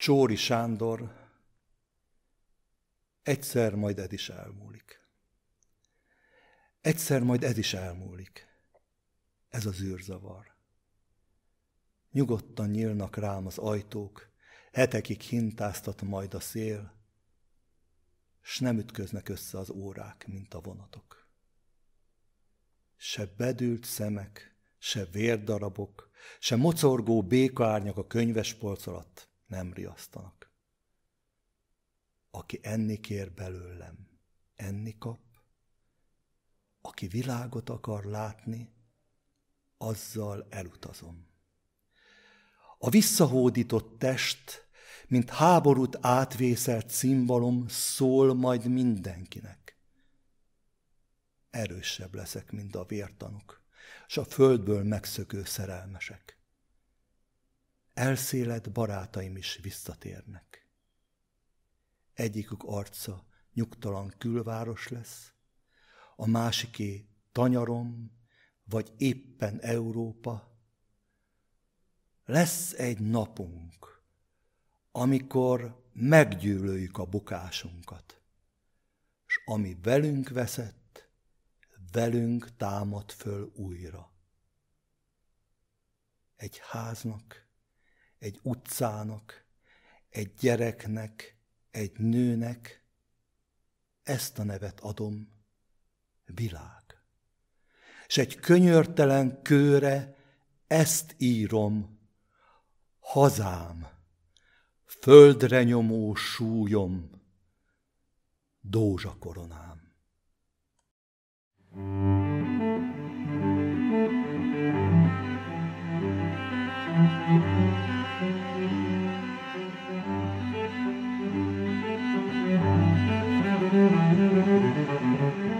Csóri Sándor, egyszer majd ez is elmúlik. Egyszer majd ez is elmúlik. Ez az űrzavar. Nyugodtan nyílnak rám az ajtók, hetekig hintáztat majd a szél, s nem ütköznek össze az órák, mint a vonatok. Se bedült szemek, se vérdarabok, se mocorgó békaárnyak a könyves polc alatt – nem riasztanak. Aki enni kér belőlem, enni kap, aki világot akar látni, azzal elutazom. A visszahódított test, mint háborút átvészelt szimbolom szól majd mindenkinek. Erősebb leszek, mint a vértanuk, s a földből megszökő szerelmesek elszélet barátaim is visszatérnek. Egyikük arca nyugtalan külváros lesz, a másiké tanyarom, vagy éppen Európa. Lesz egy napunk, amikor meggyűlöljük a bukásunkat, és ami velünk veszett, velünk támad föl újra. Egy háznak egy utcának, egy gyereknek, egy nőnek, ezt a nevet adom, világ. És egy könyörtelen kőre ezt írom, hazám, földre nyomó súlyom, dózsakoronám. Thank you.